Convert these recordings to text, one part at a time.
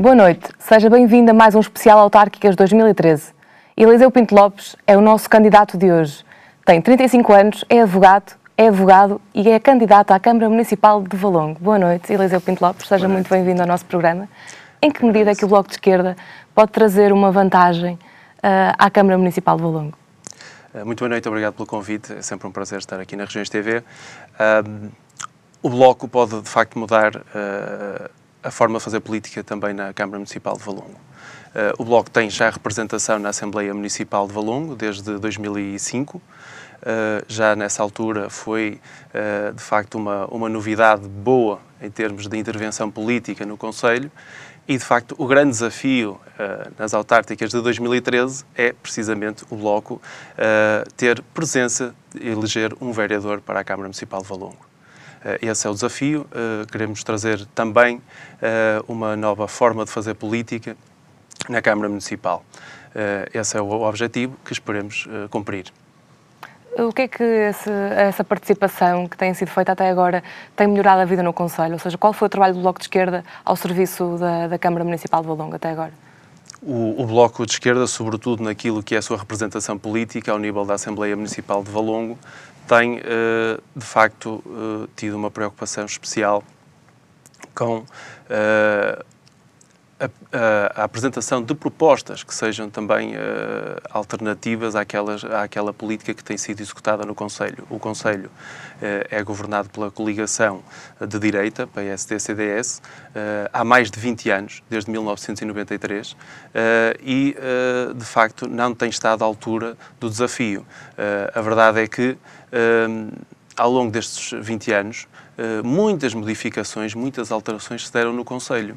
Boa noite, seja bem-vindo a mais um especial Autárquicas 2013. Eliseu Pinto Lopes é o nosso candidato de hoje. Tem 35 anos, é advogado, é advogado e é candidato à Câmara Municipal de Valongo. Boa noite, Eliseu Pinto Lopes, seja muito bem-vindo ao nosso programa. Em que medida é que o Bloco de Esquerda pode trazer uma vantagem uh, à Câmara Municipal de Valongo? Eh, muito boa noite, obrigado pelo convite. É sempre um prazer estar aqui na Regiões TV. o Bloco pode, de facto, mudar uh, a forma de fazer política também na Câmara Municipal de Valongo. Uh, o Bloco tem já representação na Assembleia Municipal de Valongo desde 2005. Uh, eh, já nessa altura foi, uh, de facto, uma, uma novidade boa em termos de intervenção política no Conselho. E, de facto, o grande desafio nas autárquicas de 2013 é precisamente o Bloco ter presença e eleger um vereador para a Câmara Municipal de Valongo. Eh, esse é o desafio. Eh, queremos trazer também eh, uma nova forma de fazer política na Câmara Municipal. Esse é o objetivo que esperemos cumprir. O que é que esse, essa participação que tem sido feita até agora tem melhorado a vida no Conselho? Ou seja, qual foi o trabalho do Bloco de Esquerda ao serviço da, da Câmara Municipal de Valongo até agora? o, o, Bloco de Esquerda, sobretudo naquilo que é a sua representação política ao nível da Assembleia Municipal de Valongo, tem uh, de facto uh, tido uma preocupação especial com eh, a, a, apresentação de propostas que sejam também uh, alternativas àquelas, àquela política que tem sido executada no Conselho. O Conselho uh, é governado pela coligação de direita, PSD-CDS, uh, eh, há mais de 20 anos, desde 1993, e de facto não tem estado à altura do desafio. a verdade é que ao longo destes 20 anos, muitas modificações, muitas alterações se deram no Conselho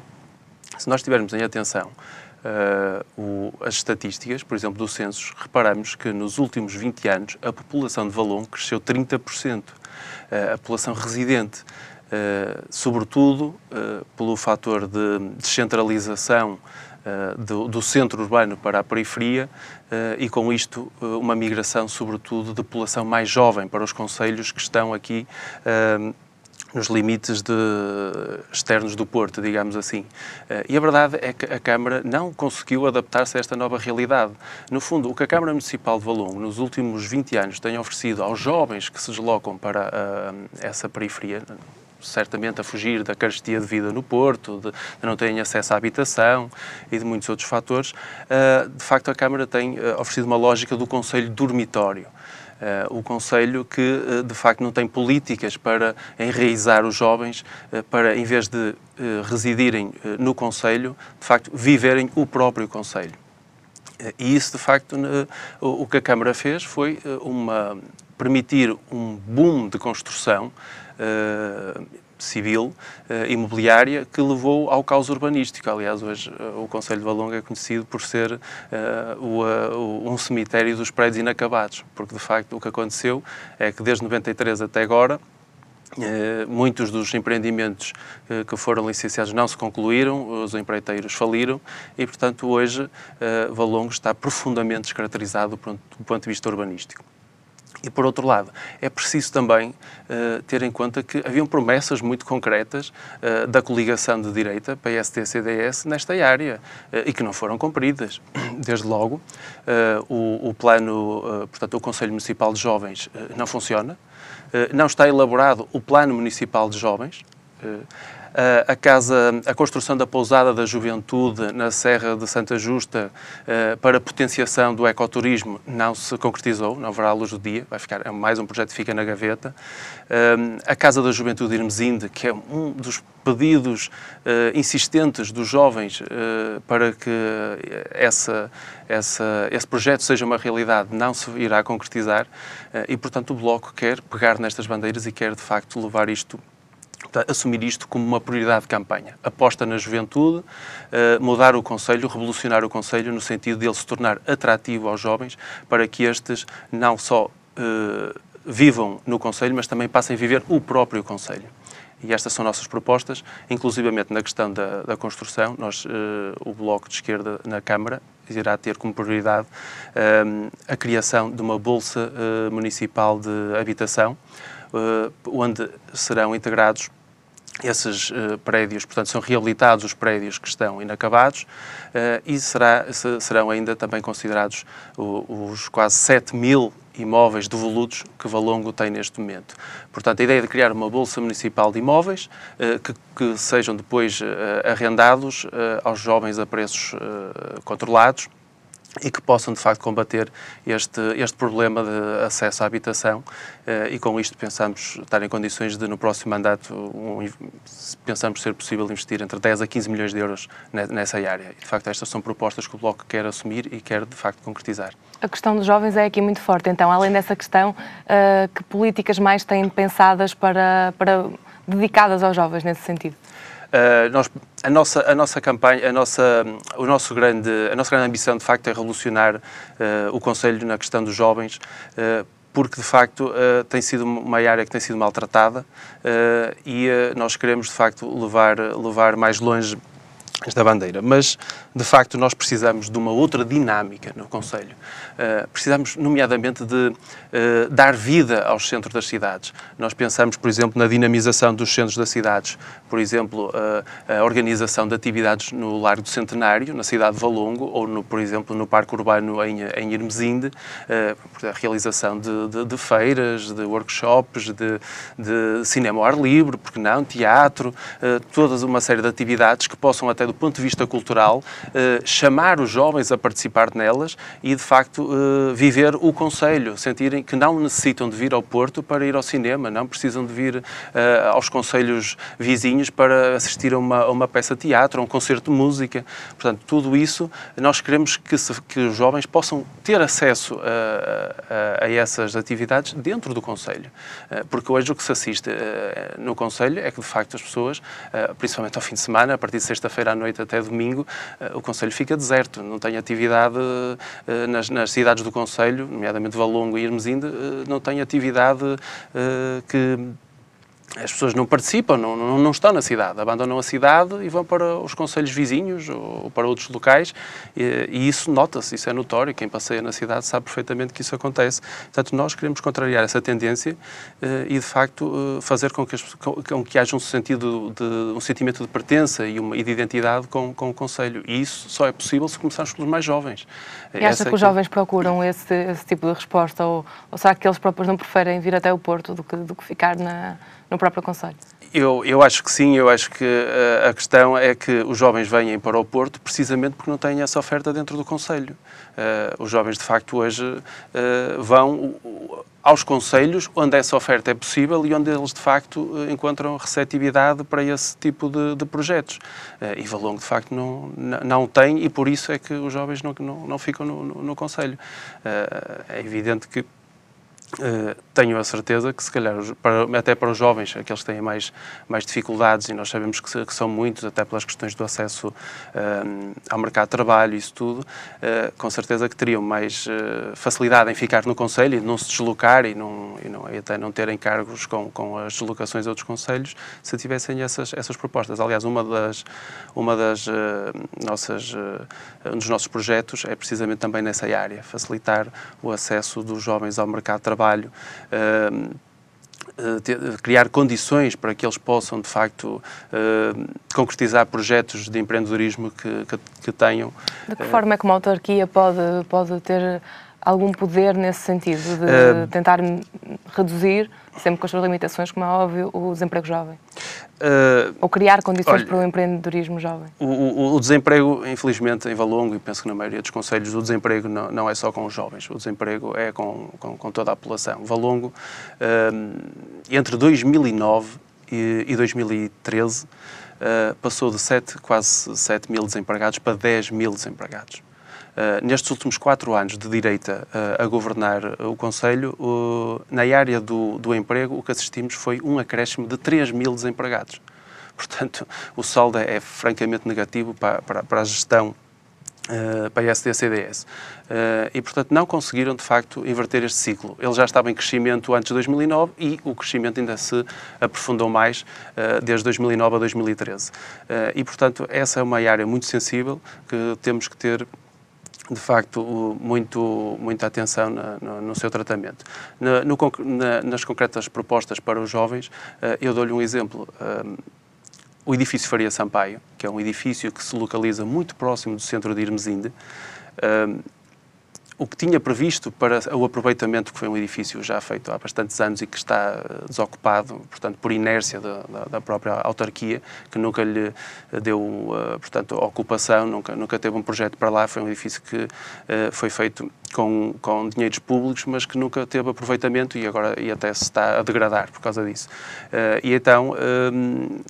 se nós tivermos em atenção uh, o, as estatísticas, por exemplo, do censo, reparamos que nos últimos 20 anos a população de Valon cresceu 30%, uh, eh, a população residente, uh, sobretudo pelo fator de descentralização do, do, centro urbano para a periferia e com isto uma migração sobretudo de população mais jovem para os conselhos que estão aqui nos limites de, externos do Porto, digamos assim. Eh, e a verdade é que a Câmara não conseguiu adaptar-se a esta nova realidade. No fundo, o que a Câmara Municipal de Valongo nos últimos 20 anos tem oferecido aos jovens que se deslocam para uh, essa periferia, certamente a fugir da carestia de vida no Porto, de, de não terem acesso à habitação e de muitos outros fatores, uh, de facto a Câmara tem uh, oferecido uma lógica do Conselho Dormitório. Eh, o Conselho que, eh, de facto, não tem políticas para enraizar os jovens, eh, para, em vez de residirem no Conselho, de facto, viverem o próprio Conselho. E isso, de facto, o que a Câmara fez foi uma, permitir um boom de construção civil eh, imobiliária que levou ao caos urbanístico. Aliás, hoje eh, o Conselho de Valonga é conhecido por ser eh, o, um cemitério dos prédios inacabados, porque de facto o que aconteceu é que desde 93 até agora muitos dos empreendimentos que foram licenciados não se concluíram, os empreiteiros faliram e, portanto, hoje Valongo está profundamente descaracterizado do ponto de vista urbanístico. E, por outro lado, é preciso também uh, ter em conta que haviam promessas muito concretas uh, da coligação de direita, PSD-CDS, nesta área, uh, e que não foram cumpridas. Desde logo, o, o, plano, portanto, o Conselho Municipal de Jovens não funciona, não está elaborado o Plano Municipal de Jovens, eh, a casa, a construção da pousada da juventude na Serra de Santa Justa eh, para potenciação do ecoturismo não se concretizou, não haverá luz do dia, vai ficar, é mais um projeto que fica na gaveta. Eh, a Casa da Juventude Irmesinde, que é um dos pedidos insistentes dos jovens para que essa, essa, esse projeto seja uma realidade, não se irá concretizar e, portanto, o Bloco quer pegar nestas bandeiras e quer, de facto, levar isto assumir isto como uma prioridade de campanha. Aposta na juventude, eh, mudar o Conselho, revolucionar o Conselho no sentido de ele se tornar atrativo aos jovens para que estes não só eh, vivam no Conselho, mas também passem a viver o próprio Conselho. E estas são nossas propostas, inclusivamente na questão da, da construção. Nós, eh, o Bloco de Esquerda na Câmara irá ter como prioridade a criação de uma Bolsa Municipal de Habitação, onde serão integrados esses uh, prédios, portanto, são reabilitados os prédios que estão inacabados uh, e será, serão ainda também considerados o, os quase 7 mil imóveis devolutos que Valongo tem neste momento. Portanto, a ideia é de criar uma Bolsa Municipal de Imóveis uh, que, que, sejam depois arrendados aos jovens a preços controlados e que possam, de facto, combater este, este problema de acesso à habitação eh, e, com isto, pensamos estar em condições de, no próximo mandato, um, pensamos ser possível investir entre 10 a 15 milhões de euros nessa área. E, de facto, estas são propostas que o Bloco quer assumir e quer, de facto, concretizar. A questão dos jovens é aqui muito forte, então, além dessa questão, eh, que políticas mais têm pensadas para, para dedicadas aos jovens nesse sentido? Eh, nós, a nossa, a nossa campanha, a nossa, o nosso grande, a nossa grande ambição, de facto, é revolucionar uh, o Conselho na questão dos jovens, uh, porque, de facto, tem sido uma área que tem sido maltratada e nós queremos, de facto, levar, levar mais longe esta bandeira, mas de facto nós precisamos de uma outra dinâmica no Conselho. Uh, precisamos, nomeadamente, de uh, dar vida aos centros das cidades. Nós pensamos, por exemplo, na dinamização dos centros das cidades, por exemplo, uh, a organização de atividades no Largo do Centenário, na cidade de Valongo, ou, no, por exemplo, no Parque Urbano em, em Irmesinde, a realização de, de, de, feiras, de workshops, de, de, cinema ao ar livre, porque não, teatro, todas uma série de atividades que possam até do do ponto de vista cultural, eh, chamar os jovens a participar nelas e, de facto, eh, viver o Conselho, sentirem que não necessitam de vir ao Porto para ir ao cinema, não precisam de vir eh, aos Conselhos vizinhos para assistir a uma, a uma peça de teatro, a um concerto de música. Portanto, tudo isso nós queremos que, se, que os jovens possam ter acesso a, a, a essas atividades dentro do Conselho, porque hoje o que se assiste no Conselho é que, de facto, as pessoas, principalmente ao fim de semana, a partir de sexta-feira à noite até domingo, eh, o Conselho fica deserto, não tem atividade eh, nas, nas cidades do Conselho, nomeadamente Valongo e Irmesinde, eh, não tem atividade que as pessoas não participam, não, não, não, estão na cidade, abandonam a cidade e vão para os conselhos vizinhos ou, ou para outros locais e, e isso nota-se, isso é notório, quem passeia na cidade sabe perfeitamente que isso acontece. Portanto, nós queremos contrariar essa tendência eh, e, de facto, eh, fazer com que, as, com, com que haja um sentido de, um sentimento de pertença e, uma, e de identidade com, com o Conselho. E isso só é possível se começarmos pelos mais jovens. E acha essa é que os é jovens procuram esse, esse tipo de resposta ou, ou será que eles próprios não preferem vir até o Porto do que, do que ficar na no próprio Conselho? Eu, eu acho que sim, eu acho que uh, a questão é que os jovens vêm para o Porto precisamente porque não têm essa oferta dentro do Conselho. Uh, os jovens, de facto, hoje uh, vão aos conselhos onde essa oferta é possível e onde eles de facto encontram receptividade para esse tipo de, de projetos. E Valongo de facto não, não tem e por isso é que os jovens não, não, não ficam no, no, no conselho. É evidente que eh, tenho a certeza que, se calhar, para, até para os jovens, aqueles que têm mais, mais dificuldades, e nós sabemos que, que são muitos, até pelas questões do acesso uh, ao mercado de trabalho, isso tudo, uh, com certeza que teriam mais facilidade em ficar no Conselho e não se deslocar e, não, e, não, e até não terem cargos com, com as deslocações a outros Conselhos se tivessem essas, essas propostas. Aliás, uma das, uma das nossas, um dos nossos projetos é precisamente também nessa área, facilitar o acesso dos jovens ao mercado de trabalho trabalho, ehm, eh, criar condições para que eles possam, de facto, ehm, concretizar projetos de empreendedorismo que, que, que tenham. De que forma é que uma autarquia pode, pode ter algum poder nesse sentido, de uh, tentar reduzir, sempre com as suas limitações, como é óbvio, o desemprego jovem? Uh, Ou criar condições olha, para o empreendedorismo jovem? O, o, o, desemprego, infelizmente, em Valongo, e penso que na maioria dos conselhos, o desemprego não, não é só com os jovens, o desemprego é com, com, com toda a população. Valongo, uh, entre 2009 e, e 2013, ah, passou de 7, quase 7 mil desempregados para 10 mil desempregados. Eh, nestes últimos quatro anos de direita uh, a governar eh, o Conselho, na área do, do emprego, o que assistimos foi um acréscimo de 3 mil desempregados. Portanto, o saldo é, é francamente negativo para, para, para a gestão Uh, PSD-CDS. Uh, e, portanto, não conseguiram, de facto, inverter este ciclo. Ele já estava em crescimento antes de 2009 e o crescimento ainda se aprofundou mais uh, desde 2009 a 2013. e, portanto, essa é uma área muito sensível que temos que ter de facto, muito, muita atenção na, no, no, seu tratamento. Na, no, na, nas concretas propostas para os jovens, eh, eu dou-lhe um exemplo. Eh, o edifício Faria Sampaio, que é um edifício que se localiza muito próximo do centro de Irmesinde, eh, o que tinha previsto para o aproveitamento, que foi um edifício já feito há bastantes anos e que está eh, desocupado, portanto, por inércia da, da própria autarquia, que nunca lhe eh, deu, eh, portanto, ocupação, nunca, nunca teve um projeto para lá, foi um edifício que foi feito com, com dinheiros públicos, mas que nunca teve aproveitamento e agora e até se está a degradar por causa disso. E então, ehm,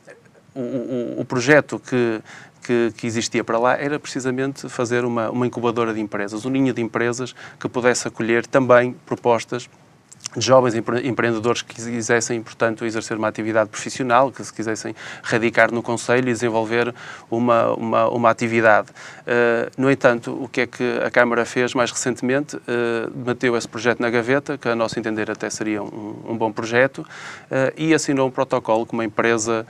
o, o, o projeto que que, que, existia para lá era precisamente fazer uma, uma incubadora de empresas, um ninho de empresas que pudesse acolher também propostas de jovens empreendedores que quisessem, portanto, exercer uma atividade profissional, que se quisessem radicar no Conselho e desenvolver uma, uma, uma atividade. Uh, no entanto, o que é que a Câmara fez mais recentemente? Uh, meteu esse projeto na gaveta, que a nosso entender até seria um, um bom projeto, uh, e assinou um protocolo com uma empresa,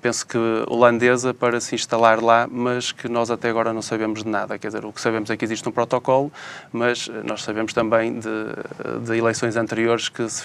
penso que holandesa, para se instalar lá, mas que nós até agora não sabemos de nada. Quer dizer, o que sabemos é que existe um protocolo, mas nós sabemos também de, de eleições anteriores anteriores que se